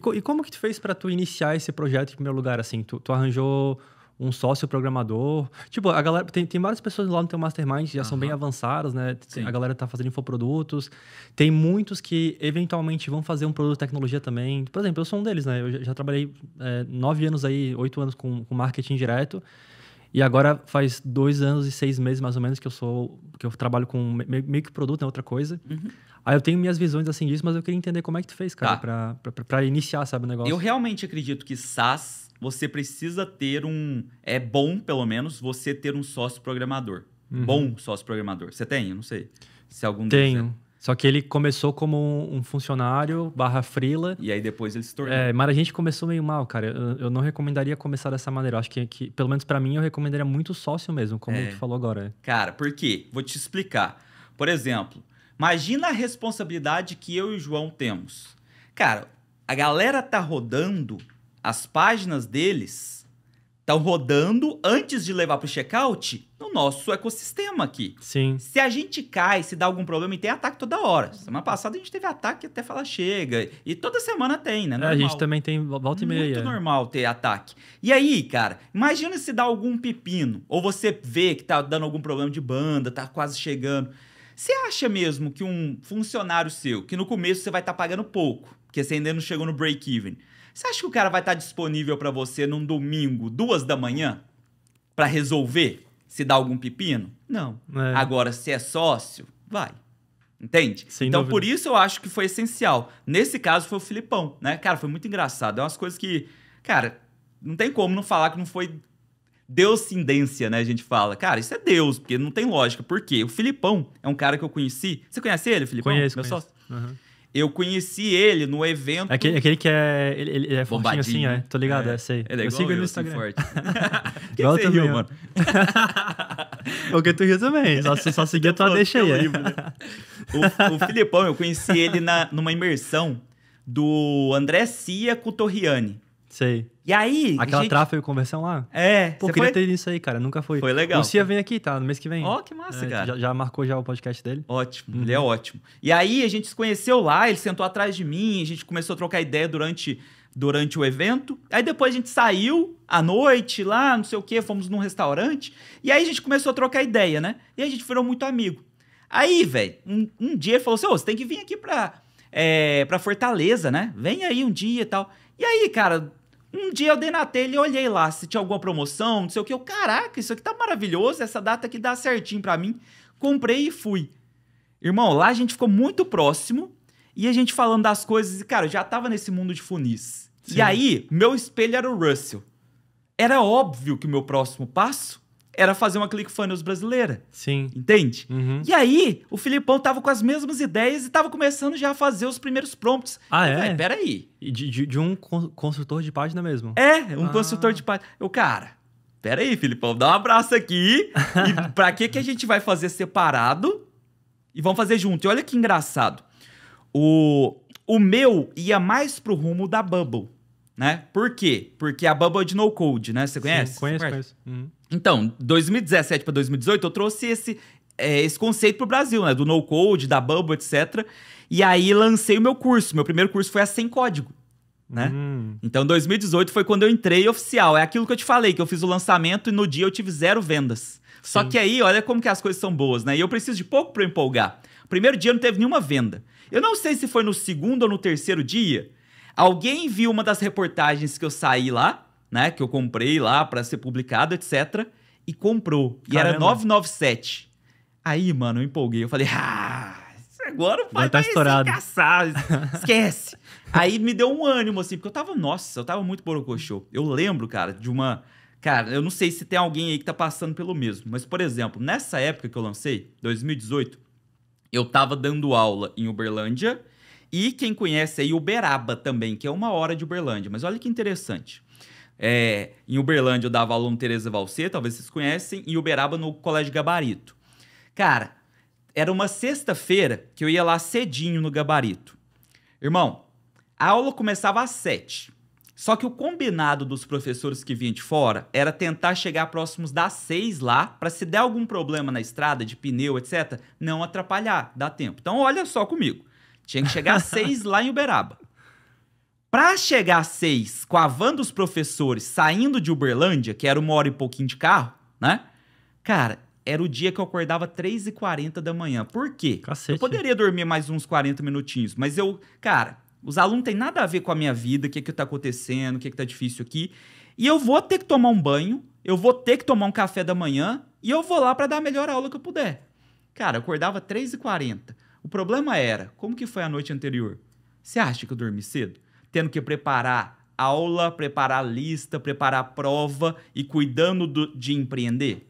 E, co e como que tu fez para tu iniciar esse projeto em primeiro lugar, assim? Tu, tu arranjou um sócio programador. Tipo, a galera. Tem, tem várias pessoas lá no teu mastermind que já uhum. são bem avançadas, né? Sim. A galera tá fazendo infoprodutos. Tem muitos que eventualmente vão fazer um produto de tecnologia também. Por exemplo, eu sou um deles, né? Eu já, já trabalhei é, nove anos aí, oito anos com, com marketing direto. E agora faz dois anos e seis meses, mais ou menos, que eu sou. que eu trabalho com meio, que produto, é né, outra coisa. Uhum. Aí eu tenho minhas visões assim disso, mas eu queria entender como é que tu fez, cara, tá. pra, iniciar, sabe, o negócio. Eu realmente acredito que SaaS, você precisa ter um. É bom, pelo menos, você ter um sócio programador. Uhum. Bom sócio programador. Você tem? Eu não sei. Se algum Tenho. Deles é... Só que ele começou como um funcionário barra frila. E aí depois ele se tornou. É, mas a gente começou meio mal, cara. Eu, eu não recomendaria começar dessa maneira. Eu acho que, que pelo menos para mim, eu recomendaria muito sócio mesmo, como é. tu falou agora. Cara, por quê? Vou te explicar. Por exemplo, imagina a responsabilidade que eu e o João temos. Cara, a galera tá rodando as páginas deles estão tá rodando antes de levar para o checkout no nosso ecossistema aqui. Sim. Se a gente cai, se dá algum problema, e tem ataque toda hora. Semana passada a gente teve ataque até falar chega. E toda semana tem, né? É, a gente também tem volta e meia. Muito normal ter ataque. E aí, cara, imagina se dá algum pepino. Ou você vê que tá dando algum problema de banda, tá quase chegando. Você acha mesmo que um funcionário seu, que no começo você vai estar tá pagando pouco, porque você ainda não chegou no break-even. Você acha que o cara vai estar tá disponível para você num domingo, duas da manhã, para resolver se dá algum pepino? Não. É. Agora, se é sócio, vai. Entende? Sem então, dúvida. por isso eu acho que foi essencial. Nesse caso, foi o Filipão, né? Cara, foi muito engraçado. É umas coisas que, cara, não tem como não falar que não foi deuscendência, né? A gente fala. Cara, isso é Deus, porque não tem lógica. Por quê? O Filipão é um cara que eu conheci. Você conhece ele, Filipão? Conheço, Meu conheço. Sócio? Uhum. Eu conheci ele no evento. Aquele, aquele que é. Ele, ele é fortinho assim, é. Tô ligado, é, é sei. Ele é eu sigo ele no assim, Instagram. Forte. que igual que você riu, mano. Porque tu riu também. Só, só seguir a tua deixa aí. Né? o, o Filipão, eu conheci ele na, numa imersão do André Cia com o Torriani. Sei. E aí. Aquela gente... tráfego e conversão lá? É. Pô, queria foi? ter isso aí, cara. Nunca foi. Foi legal. O Cia vem aqui, tá? No mês que vem. Ó, oh, que massa, é, cara. Já, já, marcou já o podcast dele? Ótimo, uhum. ele é ótimo. E aí a gente se conheceu lá, ele sentou atrás de mim, a gente começou a trocar ideia durante, durante o evento. Aí depois a gente saiu à noite lá, não sei o quê, fomos num restaurante. E aí a gente começou a trocar ideia, né? E a gente virou muito amigo. Aí, velho, um, um, dia ele falou assim: ô, oh, você tem que vir aqui pra, é, pra Fortaleza, né? Vem aí um dia e tal. E aí, cara, um dia eu dei na telha e olhei lá se tinha alguma promoção, não sei o que. Eu, caraca, isso aqui tá maravilhoso, essa data aqui dá certinho para mim. Comprei e fui. Irmão, lá a gente ficou muito próximo e a gente falando das coisas. E, cara, eu já tava nesse mundo de funis. Sim. E aí, meu espelho era o Russell. Era óbvio que o meu próximo passo era fazer uma ClickFunnels brasileira. Sim. Entende? Uhum. E aí, o Filipão tava com as mesmas ideias e tava começando já a fazer os primeiros prompts. Ah, eu é? Falei, peraí. De, de, de, um consultor de página mesmo. É, um ah. consultor de página. Eu, cara, peraí, Filipão, dá um abraço aqui. e pra que, que a gente vai fazer separado e vamos fazer junto? E olha que engraçado. O, o meu ia mais pro rumo da Bubble, né? Por quê? Porque a Bubble é de no-code, né? Você conhece? Sim, conheço, conheço. Uhum. Então, 2017 para 2018, eu trouxe esse, é, esse conceito para o Brasil, né? Do no code, da bubble, etc. E aí lancei o meu curso. Meu primeiro curso foi a Sem Código. Né? Hum. Então, 2018 foi quando eu entrei oficial. É aquilo que eu te falei, que eu fiz o lançamento e no dia eu tive zero vendas. Sim. Só que aí, olha como que as coisas são boas, né? E eu preciso de pouco para empolgar. Primeiro dia não teve nenhuma venda. Eu não sei se foi no segundo ou no terceiro dia. Alguém viu uma das reportagens que eu saí lá né? Que eu comprei lá para ser publicado, etc. E comprou. E era 997. Aí, mano, eu empolguei. Eu falei, ah, agora vai estar tá estourado. Caçar. Esquece. Aí me deu um ânimo, assim, porque eu tava, nossa, eu tava muito borocochô. Eu lembro, cara, de uma. Cara, eu não sei se tem alguém aí que tá passando pelo mesmo, mas, por exemplo, nessa época que eu lancei, 2018, eu tava dando aula em Uberlândia e quem conhece aí Uberaba também, que é uma hora de Uberlândia. Mas olha que interessante. É, em Uberlândia eu dava aluno Tereza Valcê, talvez vocês conhecem, e Uberaba no Colégio Gabarito. Cara, era uma sexta-feira que eu ia lá cedinho no Gabarito. Irmão, a aula começava às sete. Só que o combinado dos professores que vinham de fora era tentar chegar próximos das seis lá, para se der algum problema na estrada, de pneu, etc., não atrapalhar, dá tempo. Então, olha só comigo. Tinha que chegar às seis lá em Uberaba. Para chegar às seis, com a van dos professores saindo de Uberlândia, que era uma hora e pouquinho de carro, né? Cara, era o dia que eu acordava 3h40 da manhã. Por quê? Cacete. Eu poderia dormir mais uns 40 minutinhos, mas eu, cara, os alunos têm nada a ver com a minha vida, o que é que tá acontecendo, o que é que tá difícil aqui. E eu vou ter que tomar um banho, eu vou ter que tomar um café da manhã e eu vou lá para dar a melhor aula que eu puder. Cara, eu acordava 3h40. O problema era, como que foi a noite anterior? Você acha que eu dormi cedo? tendo que preparar aula, preparar lista, preparar prova e cuidando do, de empreender?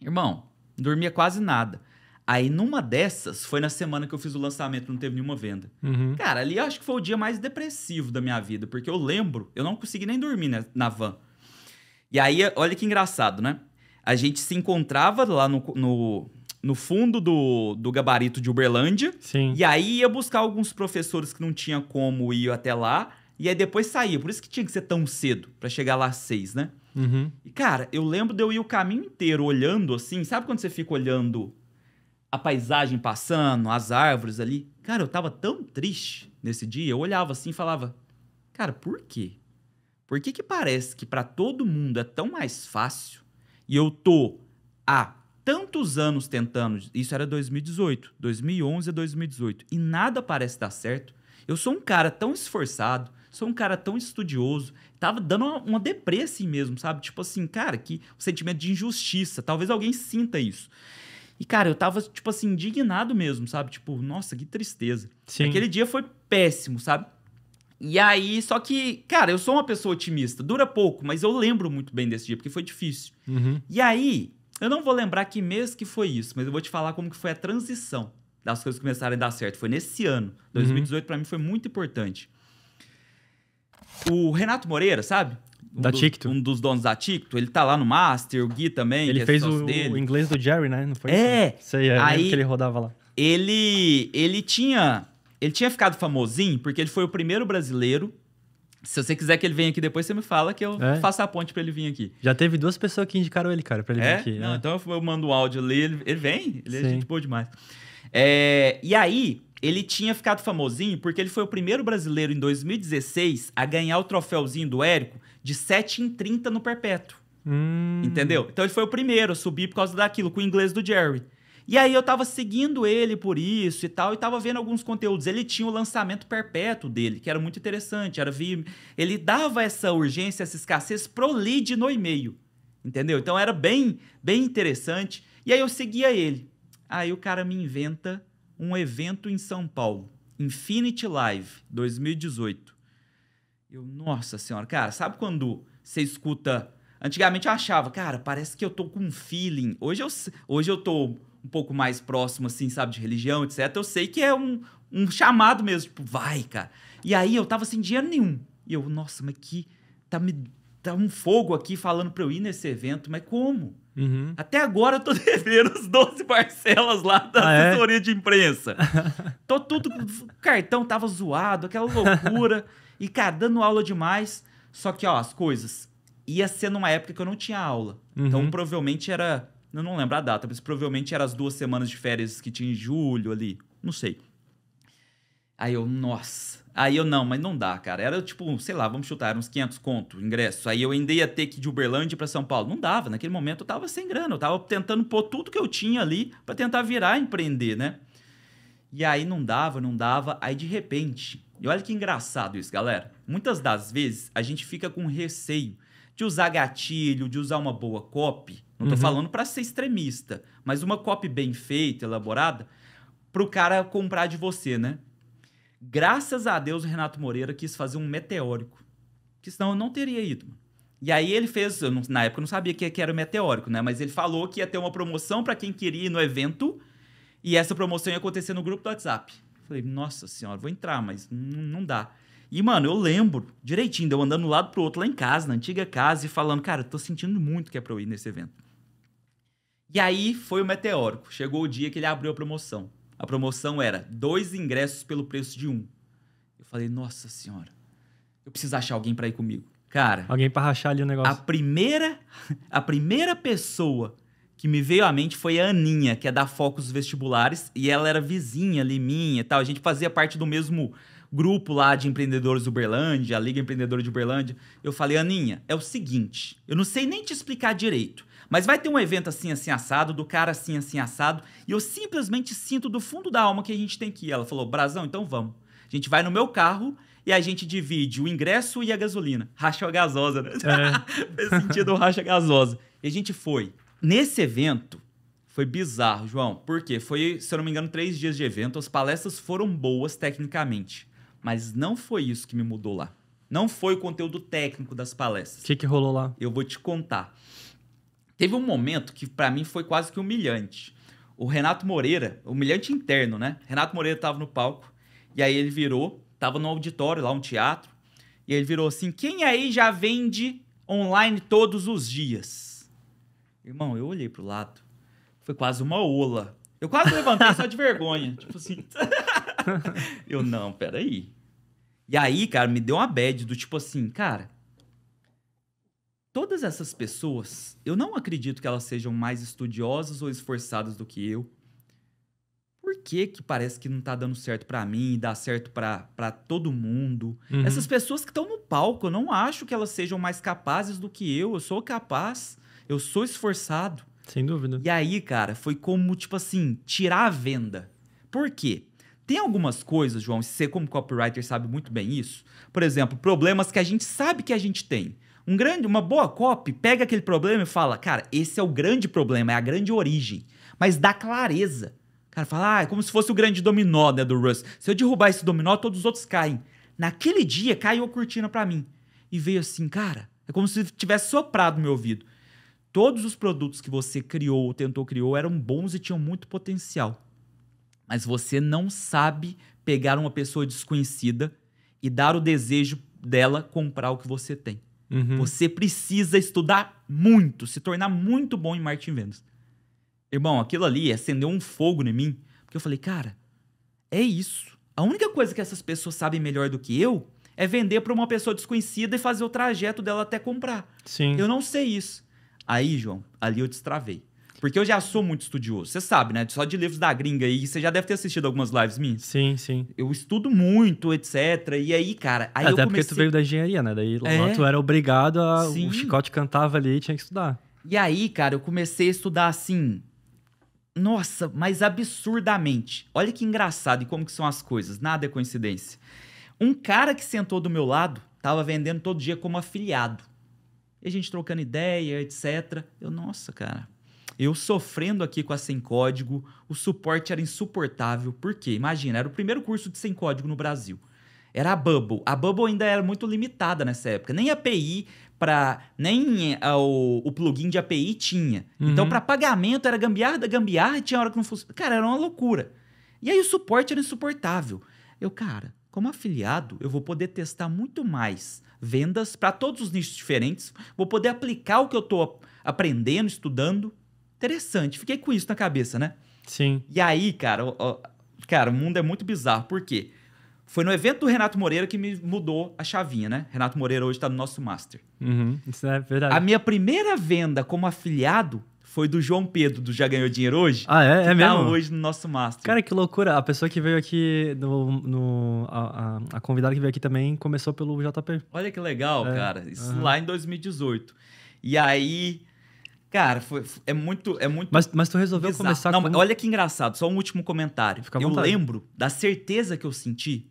Irmão, dormia quase nada. Aí numa dessas, foi na semana que eu fiz o lançamento, não teve nenhuma venda. Uhum. Cara, ali eu acho que foi o dia mais depressivo da minha vida, porque eu lembro, eu não consegui nem dormir na, né, na van. E aí, olha que engraçado, né? A gente se encontrava lá no, no no fundo do, do gabarito de Uberlândia. Sim. E aí ia buscar alguns professores que não tinha como ir até lá. E aí depois saía. Por isso que tinha que ser tão cedo, para chegar lá às seis, né? Uhum. E, cara, eu lembro de eu ir o caminho inteiro olhando assim. Sabe quando você fica olhando a paisagem passando, as árvores ali? Cara, eu tava tão triste nesse dia. Eu olhava assim e falava, cara, por quê? Por que que parece que para todo mundo é tão mais fácil e eu tô a tantos anos tentando, isso era 2018, 2011 a 2018, e nada parece dar certo. Eu sou um cara tão esforçado, sou um cara tão estudioso, tava dando uma, uma depressa em mesmo, sabe? Tipo assim, cara, que um sentimento de injustiça, talvez alguém sinta isso. E, cara, eu tava, tipo assim, indignado mesmo, sabe? Tipo, nossa, que tristeza. Sim. Aquele dia foi péssimo, sabe? E aí, só que, cara, eu sou uma pessoa otimista, dura pouco, mas eu lembro muito bem desse dia, porque foi difícil. Uhum. E aí, eu não vou lembrar que mês que foi isso, mas eu vou te falar como que foi a transição das coisas começarem a dar certo. Foi nesse ano. 2018 uhum. para mim foi muito importante. O Renato Moreira, sabe? Um da do, Ticto. Um dos donos da Ticto. Ele tá lá no Master, o Gui também. Ele é fez o, o, inglês do Jerry, né? Não foi é! Isso aí, é aí, que ele rodava lá. Ele, ele tinha... Ele tinha ficado famosinho porque ele foi o primeiro brasileiro se você quiser que ele venha aqui depois, você me fala que eu é. faço a ponte para ele vir aqui. Já teve duas pessoas que indicaram ele, cara, para ele é? vir aqui. Não, é. Então eu mando o um áudio ali, ele, ele vem, ele é Sim. é gente boa demais. É, e aí, ele tinha ficado famosinho porque ele foi o primeiro brasileiro em 2016 a ganhar o troféuzinho do Érico de 7 em 30 no perpétuo. Hum. Entendeu? Então ele foi o primeiro a subir por causa daquilo, com o inglês do Jerry. E aí eu tava seguindo ele por isso e tal, e tava vendo alguns conteúdos. Ele tinha o lançamento perpétuo dele, que era muito interessante. Era vir, ele dava essa urgência, essa escassez pro lead no e-mail. Entendeu? Então era bem, bem interessante. E aí eu seguia ele. Aí o cara me inventa um evento em São Paulo, Infinity Live 2018. Eu, nossa senhora, cara, sabe quando você escuta Antigamente eu achava, cara, parece que eu tô com um feeling. Hoje eu, hoje eu tô um pouco mais próximo, assim, sabe, de religião, etc., eu sei que é um, um chamado mesmo, tipo, vai, cara. E aí eu tava sem dinheiro nenhum. E eu, nossa, mas que. Tá me. Tá um fogo aqui falando pra eu ir nesse evento, mas como? Uhum. Até agora eu tô devendo as 12 parcelas lá da ah, é? assessoria é? de imprensa. tô tudo. O cartão tava zoado, aquela loucura. e, cara, dando aula demais. Só que, ó, as coisas. Ia ser numa época que eu não tinha aula. Então, uhum. Então, provavelmente era eu não lembro a data, mas provavelmente era as duas semanas de férias que tinha em julho ali. Não sei. Aí eu, nossa. Aí eu, não, mas não dá, cara. Era tipo, sei lá, vamos chutar, uns 500 conto, ingresso. Aí eu ainda ia ter que ir de Uberlândia para São Paulo. Não dava, naquele momento eu tava sem grana. Eu tava tentando pôr tudo que eu tinha ali para tentar virar empreender, né? E aí não dava, não dava. Aí de repente, e olha que engraçado isso, galera. Muitas das vezes a gente fica com receio de usar gatilho, de usar uma boa copy, não estou uhum. falando para ser extremista, mas uma copy bem feita, elaborada, para o cara comprar de você, né? Graças a Deus o Renato Moreira quis fazer um meteórico, que senão eu não teria ido. Mano. E aí ele fez, não, na época eu não sabia que, que era o meteórico, né? Mas ele falou que ia ter uma promoção para quem queria ir no evento e essa promoção ia acontecer no grupo do WhatsApp. Falei, nossa senhora, vou entrar, mas não dá. E, mano, eu lembro direitinho, eu andando de um lado pro outro lá em casa, na antiga casa, e falando, cara, eu tô sentindo muito que é pra eu ir nesse evento. E aí foi o meteórico. Chegou o dia que ele abriu a promoção. A promoção era dois ingressos pelo preço de um. Eu falei, nossa senhora, eu preciso achar alguém para ir comigo. Cara. Alguém para rachar ali o negócio. A primeira, a primeira pessoa que me veio à mente foi a Aninha, que é da Focus Vestibulares, e ela era vizinha ali minha e tal. A gente fazia parte do mesmo grupo lá de empreendedores Uberlândia, a Liga Empreendedora de Uberlândia, eu falei, Aninha, é o seguinte, eu não sei nem te explicar direito, mas vai ter um evento assim, assim, assado, do cara assim, assim, assado, e eu simplesmente sinto do fundo da alma que a gente tem que ir. Ela falou, Brasão, então vamos. A gente vai no meu carro e a gente divide o ingresso e a gasolina. Racha gasosa, né? É. Fez sentido racha gasosa. E a gente foi. Nesse evento, foi bizarro, João. Por quê? Foi, se eu não me engano, três dias de evento. As palestras foram boas tecnicamente. Mas não foi isso que me mudou lá. Não foi o conteúdo técnico das palestras. O que, que rolou lá? Eu vou te contar. Teve um momento que para mim foi quase que humilhante. O Renato Moreira, humilhante interno, né? Renato Moreira tava no palco e aí ele virou, tava no auditório lá, um teatro, e ele virou assim: "Quem aí já vende online todos os dias?". Irmão, eu olhei pro lado. Foi quase uma ola. Eu quase levantei só de vergonha, tipo assim. eu não, peraí. E aí, cara, me deu uma bad do tipo assim, cara. Todas essas pessoas, eu não acredito que elas sejam mais estudiosas ou esforçadas do que eu. Por que que parece que não tá dando certo para mim, dá certo para todo mundo? Uhum. Essas pessoas que estão no palco, eu não acho que elas sejam mais capazes do que eu. Eu sou capaz, eu sou esforçado. Sem dúvida. E aí, cara, foi como, tipo assim, tirar a venda. Por quê? Tem algumas coisas, João, e você como copywriter sabe muito bem isso. Por exemplo, problemas que a gente sabe que a gente tem. Um grande, uma boa copy pega aquele problema e fala: "Cara, esse é o grande problema, é a grande origem", mas dá clareza. O cara fala: "Ah, é como se fosse o grande dominó, né, do Russ. Se eu derrubar esse dominó, todos os outros caem". Naquele dia caiu a cortina para mim e veio assim, cara, é como se tivesse soprado no meu ouvido. Todos os produtos que você criou tentou criou eram bons e tinham muito potencial mas você não sabe pegar uma pessoa desconhecida e dar o desejo dela comprar o que você tem. Uhum. Você precisa estudar muito, se tornar muito bom em marketing vendas. Irmão, aquilo ali acendeu um fogo em mim, porque eu falei, cara, é isso. A única coisa que essas pessoas sabem melhor do que eu é vender para uma pessoa desconhecida e fazer o trajeto dela até comprar. Sim. Eu não sei isso. Aí, João, ali eu destravei. Porque eu já sou muito estudioso, você sabe, né? Só de livros da gringa aí, você já deve ter assistido algumas lives minhas. Sim, sim. Eu estudo muito, etc. E aí, cara, aí é, Até eu comecei... porque tu veio da engenharia, né? Daí lá é. tu era obrigado a... Sim. O chicote cantava ali e tinha que estudar. E aí, cara, eu comecei a estudar assim... Nossa, mas absurdamente. Olha que engraçado e como que são as coisas. Nada é coincidência. Um cara que sentou do meu lado tava vendendo todo dia como afiliado. E a gente trocando ideia, etc. Eu, nossa, cara, eu sofrendo aqui com a sem código, o suporte era insuportável, Por quê? imagina, era o primeiro curso de sem código no Brasil. Era a Bubble. A Bubble ainda era muito limitada nessa época. Nem API para nem eh, o, o, plugin de API tinha. Então, uhum. Então para pagamento era gambiarra gambiarra, tinha hora que não fosse. Cara, era uma loucura. E aí o suporte era insuportável. Eu, cara, como afiliado, eu vou poder testar muito mais vendas para todos os nichos diferentes, vou poder aplicar o que eu estou aprendendo, estudando Interessante, fiquei com isso na cabeça, né? Sim. E aí, cara, ó, ó, cara, o mundo é muito bizarro. Por quê? Foi no evento do Renato Moreira que me mudou a chavinha, né? Renato Moreira hoje está no nosso master. Uhum, isso é verdade. A minha primeira venda como afiliado foi do João Pedro, do Já Ganhou Dinheiro Hoje. Ah, é? Que é tá mesmo? hoje no nosso Master. Cara, que loucura. A pessoa que veio aqui, no, no a, a, a, convidada que veio aqui também, começou pelo JP. Olha que legal, é. cara. Isso uhum. lá em 2018. E aí, Cara, foi, é muito. É muito mas, mas tu resolveu bizarro. começar Não, com... olha que engraçado, só um último comentário. Fica eu vontade. lembro da certeza que eu senti.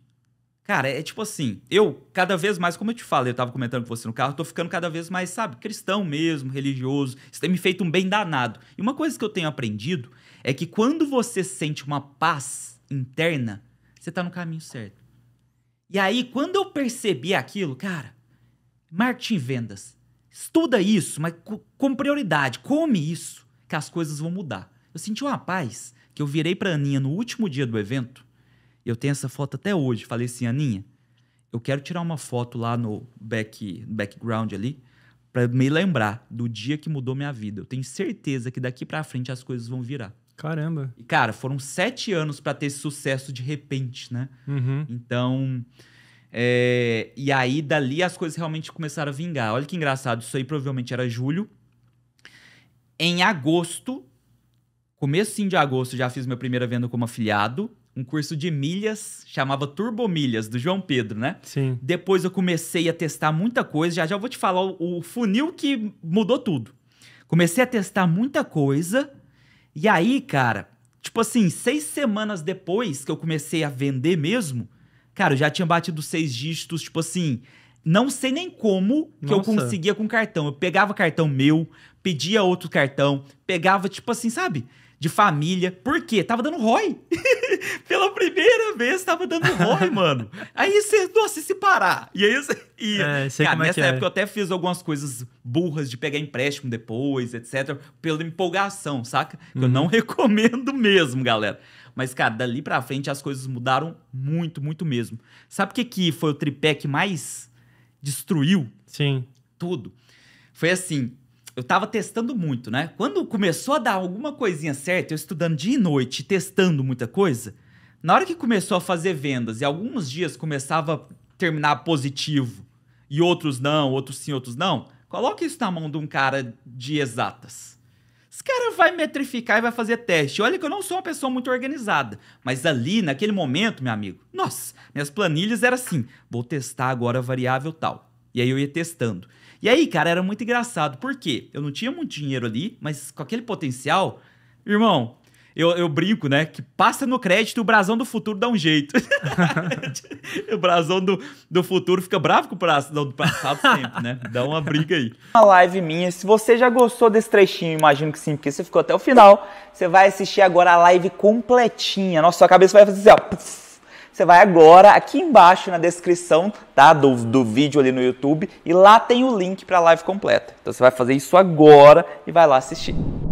Cara, é tipo assim, eu cada vez mais, como eu te falei, eu tava comentando com você no carro, tô ficando cada vez mais, sabe, cristão mesmo, religioso. Isso tem me feito um bem danado. E uma coisa que eu tenho aprendido é que quando você sente uma paz interna, você tá no caminho certo. E aí, quando eu percebi aquilo, cara, marketing vendas Estuda isso, mas com prioridade, come isso, que as coisas vão mudar. Eu senti uma paz que eu virei para Aninha no último dia do evento. Eu tenho essa foto até hoje. Falei assim, Aninha, eu quero tirar uma foto lá no back, background ali para me lembrar do dia que mudou minha vida. Eu tenho certeza que daqui para frente as coisas vão virar. Caramba. E cara, foram sete anos para ter esse sucesso de repente, né? Uhum. Então é, e aí, dali, as coisas realmente começaram a vingar. Olha que engraçado, isso aí provavelmente era julho. Em agosto, começo de agosto, já fiz minha primeira venda como afiliado. Um curso de milhas, chamava Turbo Milhas, do João Pedro, né? Sim. Depois eu comecei a testar muita coisa. Já já vou te falar o, o funil que mudou tudo. Comecei a testar muita coisa. E aí, cara, tipo assim, seis semanas depois que eu comecei a vender mesmo, Cara, eu já tinha batido seis dígitos, tipo assim. Não sei nem como que Nossa. eu conseguia com cartão. Eu pegava cartão meu, pedia outro cartão, pegava, tipo assim, sabe? De família. Por quê? Tava dando ROI. Pela primeira vez tava dando ROI, mano. Aí você, nossa, e se parar? E aí você. E, é, cara, é nessa é. época eu até fiz algumas coisas burras de pegar empréstimo depois, etc. Pela empolgação, saca? Que uhum. eu não recomendo mesmo, galera. Mas, cara, dali pra frente as coisas mudaram muito, muito mesmo. Sabe o que, que foi o tripé que mais destruiu? Sim. Tudo. Foi assim, eu tava testando muito, né? Quando começou a dar alguma coisinha certa, eu estudando dia e noite, testando muita coisa, na hora que começou a fazer vendas e alguns dias começava a terminar positivo e outros não, outros sim, outros não, coloca isso na mão de um cara de exatas. Os caras vai metrificar e vai fazer teste. Olha que eu não sou uma pessoa muito organizada, mas ali, naquele momento, meu amigo, nossa, minhas planilhas era assim: vou testar agora a variável tal. E aí eu ia testando. E aí, cara, era muito engraçado, porque eu não tinha muito dinheiro ali, mas com aquele potencial, irmão, eu, eu brinco, né? Que passa no crédito o brasão do futuro dá um jeito. o brasão do, do futuro fica bravo com o brasão do passado sempre, né? Dá uma briga aí. Uma live minha. Se você já gostou desse trechinho, imagino que sim, porque você ficou até o final. Você vai assistir agora a live completinha. Nossa, sua cabeça vai fazer assim, ó. Puff. Você vai agora aqui embaixo na descrição tá, do, do vídeo ali no YouTube e lá tem o link para a live completa. Então você vai fazer isso agora e vai lá assistir.